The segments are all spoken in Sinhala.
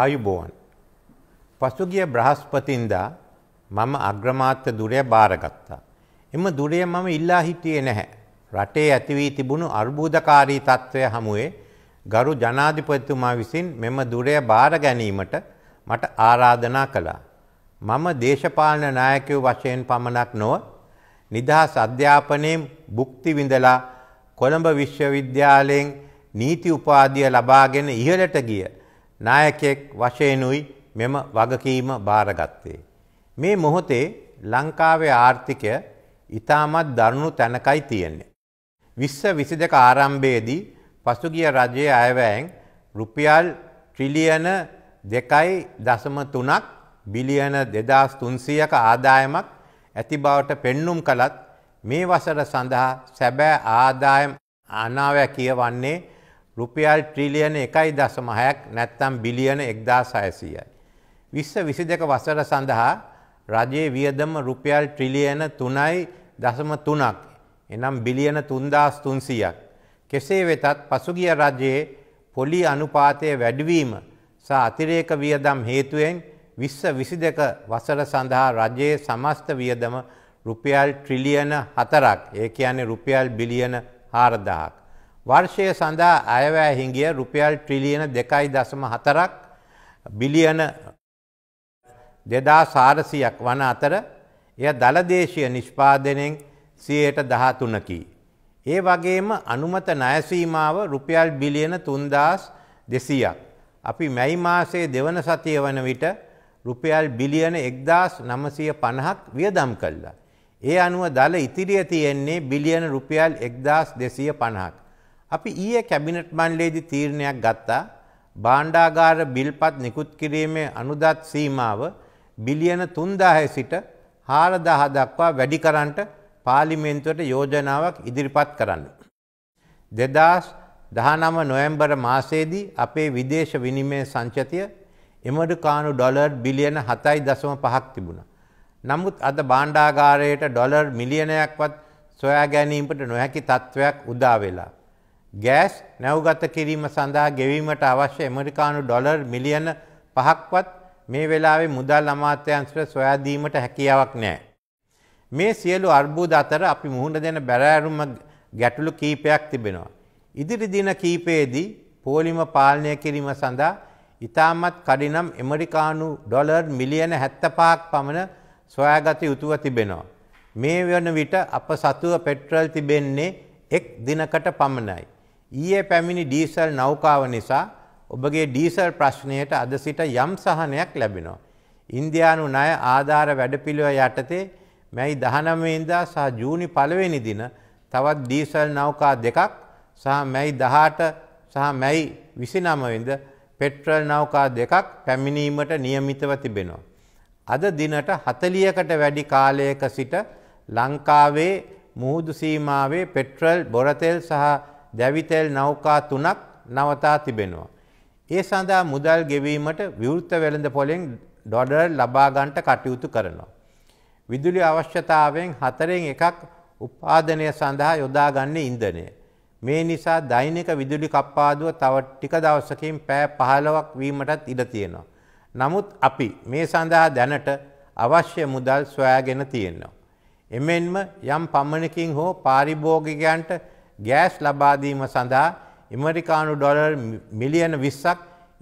ආයුබෝවන්. පසුගිය බ්‍රහස්පතින්දා මම අග්‍රමාත්‍ය දුරය බාරගත්තා. එම දුරය මම ඉල්ලා හිටියේ නැහැ. රටේ ඇතිවී තිබුණු අර්බූදකාරී තත්ත්වය හමුවේ ගරු ජනාධිපතිතුමා විසින් මෙම දුරය බාර ගැනීමට මට ආරාධනා කළා. මම දේශපාලන නායකයෝ වශයෙන් පමණක් නොව නිදහස් අධ්‍යාපනයෙන් භුක්ති විඳලා කොළඹ විශ්වවිද්‍යාලයෙන් නීති උපාධිය ලබාගෙන ඉහළට ගිය නායකයෙක් වශයෙන්ුයි මෙම වගකීම භාරගත්තේ. මේ මොහොතේ ලංකාවේ ආර්ථිකය ඉතාමත් දරුණු තැනකයි තියෙන්නේ. විස්ස විසි දෙක ආරම්භයේදී පසුගිය රජයේ අයවෑන් රුපියල් ට්‍රිලියන දෙකයි දසම තුනක් බිලියන දෙදස් තුන්සියක ආදායමක් ඇති බවට පෙන්නුම් කළත් මේ වසර සඳහා සැබෑ ආදායම් අනාවැ කියවන්නේ රුපියල් ට්‍රිලියන එකයි දසම හයක් නැත්තම් බිලියන එක්දා සයසීයයි. විශ්ස විසි දෙක වසර සඳහා රජයේ වියදම රුපියල් ට්‍රිලියන තුනයි දසම තුනක් එනම් බිලියන තුන්දස් තුන්සියක්. කෙසේ වෙතත් පසුගිය රජයේ පොලි අනුපාතය වැඩවීම සා අතිරේක වියදම් හේතුවෙන් විශ්ස විසි දෙක වසර සඳහා රජයේ සමස්ත වියදම රුපියල් ට්‍රිලියන හතරක් ඒ කියන්නේ රුපියල් බිලියන හාරදාහක්. වර්ෂය සඳහා අයවැය හිංගිය රුපියල් ට්‍රිලියන දෙකයි දසම හතරක් බිලියන දෙදා සාරසියක් වන අතර එය දළදේශය නිෂ්පාදනයෙන් සියයට දහතුනකි. ඒ වගේම අනුමත නයසීමාව රුපියල් බිලියන තුන්දස් දෙසීයක්. අපි මැයි මාසේ දෙවන සතිය වන විට රුපියල් බිලියන එක්දස් නමසය පණහක් වියදම් කල්ලා. ඒ අනුව දළ ඉතිරිය තියෙන්නේ බිලියන රුපියල් එක්දස් දෙසිය පණහක්. අපි ඊයේ කැබිනට් මණ්ඩලයේදී තීරණයක් ගත්තා භාණ්ඩාගාර බිල්පත් නිකුත් කිරීමේ අනුදත් සීමාව බිලියන 3000 සිට 4000 දක්වා වැඩි කරන්නට පාර්ලිමේන්තුවට යෝජනාවක් ඉදිරිපත් කරන්න. 2019 නොවැම්බර් මාසයේදී අපේ විදේශ විනිමය සංචතිය ඇමරිකානු ඩොලර් බිලියන 7.5ක් තිබුණා. නමුත් අද භාණ්ඩාගාරයට ඩොලර් මිලියනයක්වත් සොයා ගැනීමට නොහැකි තත්ත්වයක් උදා වෙලා. ගෑස් නැවගත කිරීම සඳහා ගෙවීමට අවශ්‍ය ඇමරිකානු ඩොලර් මිලියන පහක්වත් මේ වෙලාවේ මුදල් අමාත්‍යංශර සොයාදීමට හැකියාවක් නෑ. මේ සියලු අර්බූද අතර අපි මුහුණ දෙන බැරෑරුම ගැටලු කීපයක් තිබෙනවා. ඉදිරි දින කීපයේදී පෝලිම පාලනය කිරීම සඳහා ඉතාමත් කඩිනම් එමරිකානු ඩොලර් මිලියන හැත්තපාක් පමණ සොයාගත යුතුව තිබෙනවා. මේ වන විට අප සතුව පෙට්‍රල් තිබෙන්නේ එක් දිනකට පමණයි. ඊයේ පැමිණි ඩීසල් නෞකාව නිසා ඔබගේ ඩීසල් ප්‍රශ්නයට අද සිට යම් සහනයක් ලැබෙනවා. ඉන්දයානු ණය ආධාර වැඩපිළිව යටතේ මැයි දහනමේන්දා සහ ජූනි පළවෙනි දින තවත් ඩීසල් නෞකා දෙකක් සහ මැයි දහට සහ මැයි විසිනමවෙද පෙට්‍රල් නෞකා දෙකක් පැමිණීමට නියමිතව තිබෙනවා. අද දිනට හතලියකට වැඩි කාලයක සිට ලංකාවේ මුහුදු සීමාවේ පෙට්‍රල් බොරතෙල් සහ දැවිතැල් නෞකා තුනක් නවතා තිබෙනවා. ඒ සඳහා මුදල් ගෙවීමට විවෘත වෙළඳ පොලෙන් ඩොඩර් ලබාගන්ට කටයුතු කරනවා. විදුලි අවශ්‍යතාවෙන් හතරෙන් එකක් උපාදනය සඳහා යොදාගන්නේ ඉන්දනය. මේ නිසා දෛනික විදුලි කප්පාදුව තව ටික දවසකින් පෑ පහලවක් වීමටත් ඉඩ තියෙනවා. නමුත් අපි මේ සඳහා දැනට අවශ්‍ය මුදල් සොයාගෙන තියෙනවා. එමෙන්ම යම් පමණකින් හෝ පාරිභෝගිකයන්ට ගෑස් ලබාදීම සඳහා ඉමරිකානු ඩොලර් මිලියන විස්සක්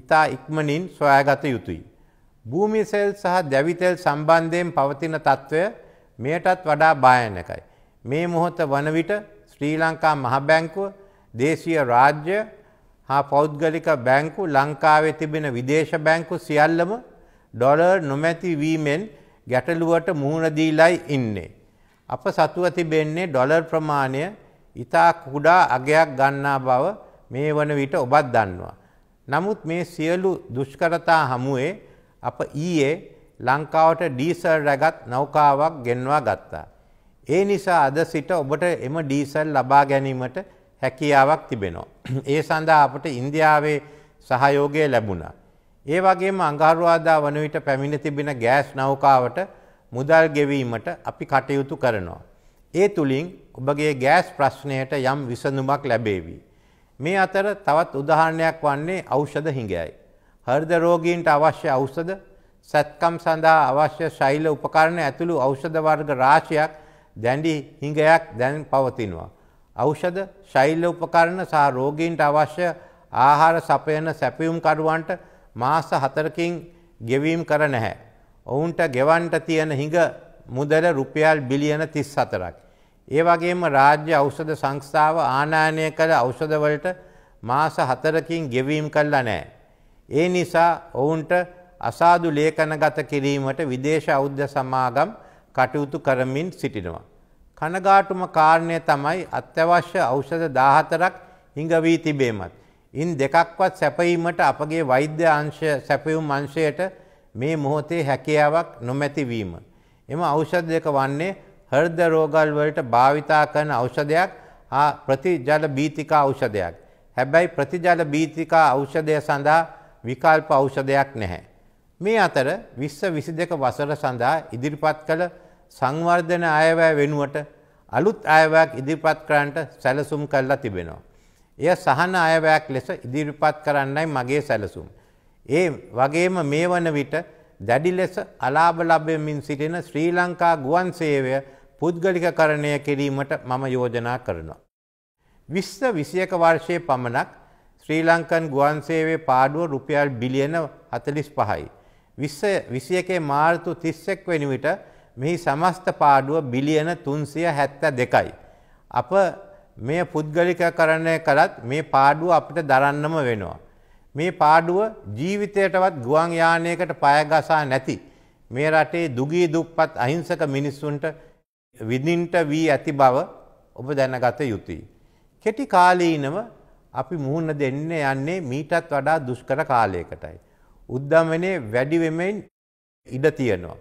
ඉතා ඉක්මනින් සොයාගත යුතුයි. භූමිසෙල් සහ දැවිතෙල් සම්බන්ධයෙන් පවතින තත්ත්වය මෙයටත් වඩා භායනකයි. මේ මොහොත වන විට ශ්‍රී ලංකා මහබැංකුව දේශීය රාජ්‍ය හා පෞද්ගලික බැංකු ලංකාවේ තිබෙන විදේශ බැංකු සියල්ලම ඩොලර් නොමැති වීමෙන් ගැටලුවට මුහුණ දීලායි ඉන්නේ. අප සතුව තිබෙන්නේ ඩොලර් ප්‍රමාණය ඉතා කුඩා අගයක් ගන්නා බව මේ වන විට ඔබත් දන්නවා. නමුත් මේ සියලු දුෂ්කරතා හමුවේ අප ඊයේ ලංකාවට ඩීසල් රැගත් නෞකාවක් ගෙන්වා ගත්තා. ඒ නිසා අද සිට ඔබට එම ඩීසල් ලබා ගැනීමට හැකියාවක් තිබෙනවා. ඒ සඳහා අපට ඉන්දියාවේ සහයෝගය ලැබුණා. ඒ වගේම අඟහරුවාදා වන විට පැමිණ තිබෙන ගෑස් නෞකාවට මුදල් ගෙවීමට අපි කටයුතු කරනවා. ඒ තුලින් ඔබගේ ගෑස් ප්‍රශ්නයට යම් විසඳුමක් ලැබේවි. මේ අතර තවත් උදාහරණයක් වන්නේ ඖෂධ හිඟයයි. හෘද රෝගීන්ට අවශ්‍ය ඖෂධ, සත්කම් සඳහා අවශ්‍ය ශෛල උපකරණ ඇතුළු ඖෂධ වර්ග රාශියක් දැඩි හිඟයක් දැන් පවතිනවා. ඖෂධ, ශෛල උපකරණ සහ රෝගීන්ට අවශ්‍ය ආහාර සපයන සැපයුම්කරුවන්ට මාස 4කින් ගෙවීම් කර නැහැ. ඔවුන්ට ගෙවන්ට තියෙන හිඟ මුදල රුපියල් බිලියන 34ක්. ඒ වගේම රාජ්‍ය ඖෂධ සංස්ථාව ආනයනය කළ ඖෂධවලට මාස 4කින් ගෙවීම් කළා නැහැ. ඒ නිසා ඔවුන්ට අසාදු ලේඛනගත කිරීමට විදේශ ඖෂධ සමාගම් කටයුතු කරමින් සිටිනවා. කනගාටුම කාරණය තමයි අත්‍යවශ්‍ය ඖෂධ 14ක් හිඟ වී තිබීමත්. ඉන් දෙකක්වත් සැපයීමට අපගේ වෛද්‍ය අංශය සැපයුම් අංශයට මේ මොහොතේ හැකියාවක් නොමැති වීම. එම ඖෂධ දෙක වන්නේ හෘද රෝගල් වලට භාවිතා කරන ඖෂධයක් හා ප්‍රතිජල බීතිකා ඖෂධයක්. හැබැයි ප්‍රතිජල බීතිකා ඖෂධය සඳහා විකල්ප ඖෂධයක් නැහැ. මේ අතර 20 22 වසර සඳහා ඉදිරිපත් කළ සංවර්ධන අයවැය වෙනුවට අලුත් අයවැයක් ඉදිරිපත් කරන්නට සැලසුම් කළා තිබෙනවා. එය සහන අයවැයක් ලෙස ඉදිරිපත් කරන්නයි මගේ සැලසුම්. ඒ වගේම මේ වන විට දැඩි ලෙස අලාභ ලබමින් සිටින ශ්‍රී ලංකා ගුවන් සේවය පුද්ගලිකකරණය කිරීමට මම යෝජනා කරනවා. විශ්ස විසියක වර්ෂය පමණක් ශ්‍රී ලංකන් ගුවන් සේවේ පාඩුව රුපියල් බිලියන හතලිස් පහයි. විසිය එකේ මාර්තු තිස්සෙක් වෙන විට මෙහි සමස්ත පාඩුව බිලියන තුන්සිය හැත්ත දෙකයි. අප මේ පුද්ගලික කරණය කළත් මේ පාඩුව අපිට දරන්නම වෙනවා. මේ පාඩුව ජීවිතයටවත් ගුවන් යානයකට පයගසා නැති මේ රටේ දුගී දුප්පත් අහිංසක මිනිස්සුන්ට විඳින්ට වී ඇති බව ඔබ දැනගත යුතුයි. කෙටි කාලීනව අපි මුහුණ දෙන්න යන්නේ මීටත් වඩා දුෂ්කර කාලයකටයි. උද්ධමනය වැඩිවෙමෙන් ඉඩ තියෙනවා.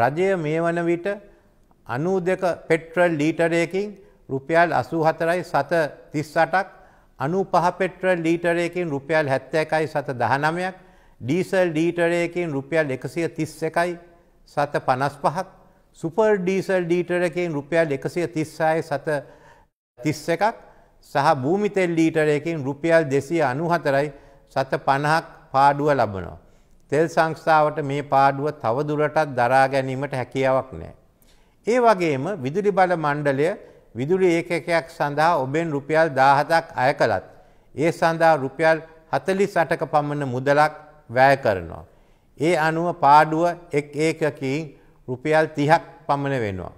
රජය මේ වන විට අනූ දෙක පෙට්‍රල් ලීටරයකින් රුපියල් අසූ හතරයි සත තිස්සටක් අනු පහපෙට්‍රල් ලීටරයකින් රුපියල් හැත්ත එකයි සත දහනමයක් ඩීසල් ඩීටරයකින් රුපියල් එකසිය තිස් එකයි සත පනස් පහක් සුපර් ඩීසල් ඩීටරකින් රුපියල් එකසිය තිස්සාය සත තිස් එකක් සහ භූමිතෙල් ලීටරයකින් රුපියල් දෙසිය අනුහතරයි සත පණහක් පාඩුව ලබනවා. තෙල් සංස්ථාවට මේ පාඩුව තවදුරටත් දරා ගැනීමට හැකියාවක් නෑ. ඒ වගේම විදුලි බල මණ්ඩලය විදුලි ඒකකයක් සඳහා ඔබෙන් රුපියල් 10000ක් අය කළත් ඒ සඳහා රුපියල් 48ක පමණ මුදලක් වැය කරනවා. ඒ අනුව පාඩුව එක් ඒකකින් රුපියල් 30ක් පමණ වෙනවා.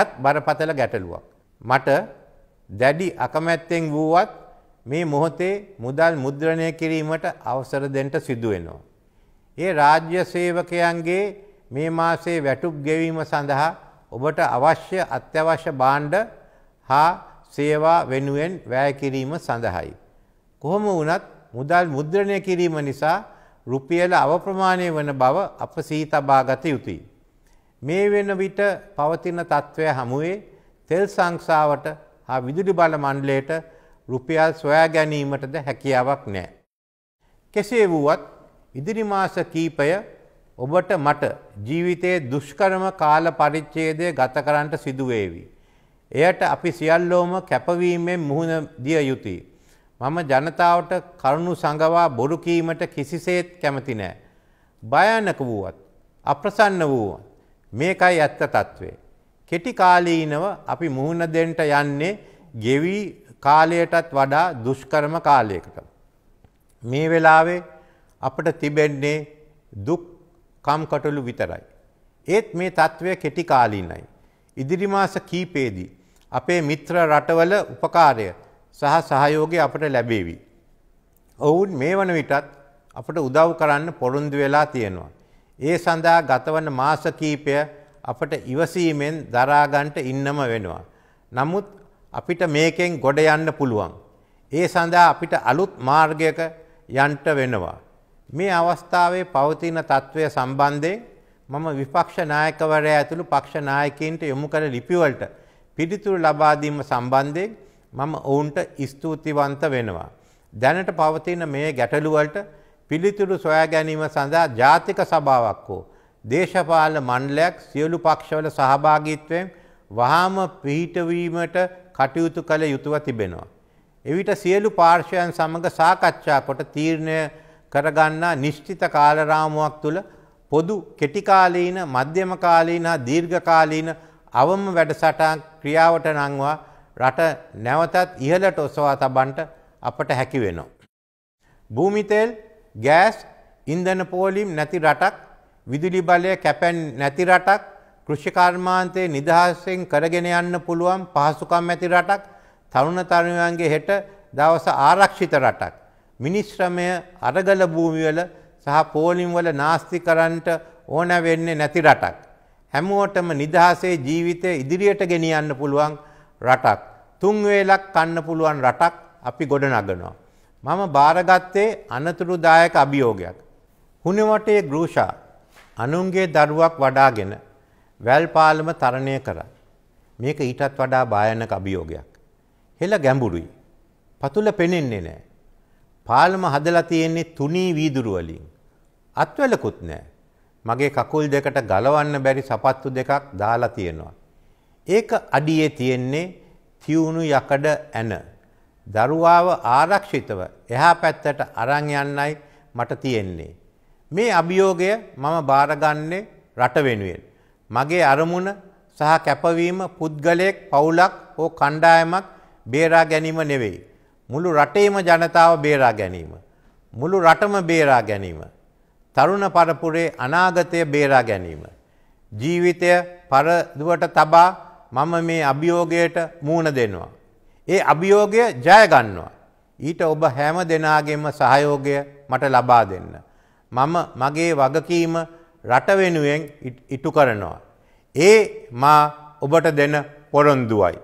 යත් බරපතල ගැටලුවක්. මට දැඩි අකමැත්තෙන් වූවත් මේ මොහොතේ මුදල් මුද්‍රණය කිරීමට අවසර දෙන්න සිදු වෙනවා. ඒ රාජ්‍ය සේවකයන්ගේ මේ මාසේ වැටුප් ගෙවීම සඳහා ඔබට අවශ්‍ය අත්‍යවශ්‍ය භාණ්ඩ හා සේවා වෙනුවෙන් වැය කිරීම සඳහායි. කොහොම වුණත් මුදල් මුද්‍රණය කිරීම නිසා රුපියල අවප්‍රමාණය වන බව අප සීතබාගත යුතුයි. මේ වෙන විට පවතින තත්ත්වය හමුවේ තෙල් සංක්ෂාවට හා විදුලි බල මණ්ඩලයට රුපියල් සොයා ගැනීමටද හැකියාවක් නෑ. කෙසේ වුවත් ඉදිරි මාස කීපය ඔබට මට ජීවිතයේ දුෂ්කරම කාල පරිච්ඡේදය ගත කරන්නට සිදුවේවි. එයට අපි සියල්ලෝම කැපවීමෙන් මුහුණ දිය යුතුය. මම ජනතාවට කරුණු සංගවා බොරු කීමට කිසිසේත් කැමති නෑ. භයානක වූවත් අප්‍රසන්න වූවත් මේකයි ඇත්ත తත්වේ. කෙටි කාලීනව අපි මුහුණ දෙන්න යන්නේ ගෙවි කාලයටත් වඩා දුෂ්කරම කාලයකට. මේ වෙලාවේ අපට තිබෙන්නේ දුක් කම්කටොළු විතරයි. ඒත් මේ తත්වය කෙටි කාලීනයි. ඉදිරි මාස කීපෙදී අපේ මිත්‍ර රටවල උපකාරය සහ සහයෝගය අපට ලැබේවි. ඔවුන් මේ වන විටත් අපට උදව් කරන්න පොරුන්දු වෙලා තියෙනවා. ඒ සඳහා ගතවන මාස කීපය අපට ඉවසීමෙන් දරාගන්ට ඉන්නම වෙනවා. නමුත් අපිට මේකෙන් ගොඩ යන්න පුළුවන්. ඒ සඳහා අපිට අලුත් මාර්ගයක යන්ට වෙනවා. මේ අවස්ථාවේ පවතින තත්ත්වය සම්බන්ධයෙන් මම විපක්ෂ නායකවරයා ඇතුළු පක්ෂ නායකයන්ට යොමු කළ ලිපිවලට පිළිතුරු ලබා දීම සම්බන්ධයෙන් මම ඔවුන්ට ස්තුතිවන්ත වෙනවා. දැනට පවතින මේ ගැටලුවලට පිළිතුරු සොයා ගැනීම සඳහා ජාතික සභාවක් හෝ දේශපාලන මණ්ඩලයක් සියලු පක්ෂවල සහභාගීත්වයෙන් වහාම පිහිටවීමට කටයුතු කළ යුතුව තිබෙනවා. එවිට සියලු පාර්ශවයන් සමඟ සාකච්ඡා කොට තීරණය කරගන්නා නිශ්චිත කාලරාමුවක් තුළ පොදු කෙටිකාලීන මධ්‍යම කාලීන දීර්ඝකාලීන අවම වැඩසටහන් ක්‍රියාවට නංවා රට නැවතත් ඉහළට ඔසවා තබන්ට අපට හැකි වෙනවා. භූමිතෙල් ගෑස් ඉන්දන පෝලිම් නැති රටක් විදුලි බලය කැපැන් නැති රටක් කෘෂිකර්මාන්තයේ නිදහස්සෙන් කරගෙන යන්න පුළුවන් පහසුකම් ඇති රටක් තරුණ තරුණයන්ගේ හෙට දවස ආරක්ෂිත රටක්. මිනිශ්‍රමය අරගල භූමිවල සහ පෝලිම්වල නාස්ති කරන්ට ඕන වෙන්නේ නැති රටක්. හැමෝටම නිදහසේ ජීවිතය ඉදිරියට ගෙනියන්න පුළුවන් රටක්. තුන් වේලක් කන්න පුළුවන් රටක් අපි ගොඩනගනවා. මම බාරගත්තේ අනතුරුදායක අභියෝගයක්. හුණවටේ ගෘෂා අනුන්ගේ දරුවක් වඩාගෙන වැල් පාලම තරණය කරා. මේක ඊටත් වඩා භයානක අභියෝගයක්. හෙළ ගැඹුරුයි. පතුල පෙනෙන්නේ නැහැ. පාලම හදලා තියෙන්නේ තුනී වීදුරු වලින්. අත්වලකුත් නැහැ. මගේ කකුල් දෙකට ගලවන්න බැරි සපත්තු දෙකක් දාලා තියෙනවා. ඒක අඩියේ තියෙන්නේ තියුණු යකඩ ඇන. දරුවාව ආරක්ෂිතව එහා පැත්තට අරන් යන්නයි මට තියෙන්නේ. මේ අභියෝගය මම බාරගන්නේ රට වෙනුවෙන්. මගේ අරමුණ සහ කැපවීම පුද්ගලයෙක් පවුලක් හෝ කණ්ඩායමක් බේරා ගැනීම නෙවෙයි. මුළු රටේම ජනතාව බේරා ගැනීම. මුළු රටම බේරා ගැනීම. තරුණ පරපුරේ අනාගතය බේරා ගැනීම. ජීවිතය පරදුවට තබා මම මේ අභියෝගයට මූුණ දෙනවා. ඒ අභියෝගය ජයගන්නවා. ඊට ඔබ හැම දෙනාගෙම සහයෝගය මට ලබා දෙන්න. මම මගේ වගකීම රටවෙනුවෙන් ඉටු කරනවා. ඒ මා ඔබට දෙන පොරොන්දුවයි.